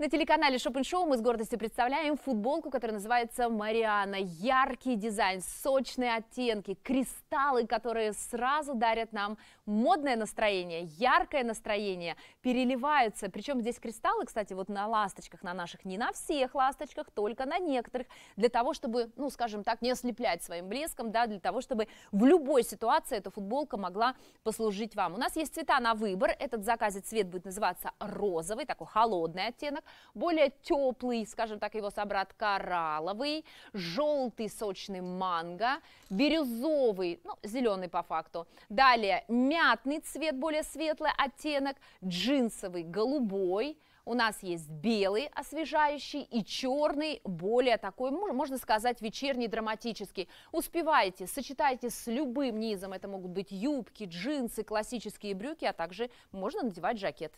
На телеканале Шопин Шоу мы с гордостью представляем футболку, которая называется «Мариана». Яркий дизайн, сочные оттенки, кристаллы, которые сразу дарят нам модное настроение, яркое настроение, переливаются. Причем здесь кристаллы, кстати, вот на ласточках, на наших, не на всех ласточках, только на некоторых, для того, чтобы, ну, скажем так, не ослеплять своим блеском, да, для того, чтобы в любой ситуации эта футболка могла послужить вам. У нас есть цвета на выбор. Этот в заказе цвет будет называться розовый, такой холодный оттенок более теплый, скажем так, его собрат коралловый, желтый сочный манго, бирюзовый, ну, зеленый по факту. Далее мятный цвет, более светлый оттенок, джинсовый, голубой, у нас есть белый освежающий и черный, более такой, можно сказать, вечерний драматический. Успевайте, сочетайте с любым низом. Это могут быть юбки, джинсы, классические брюки, а также можно надевать жакет.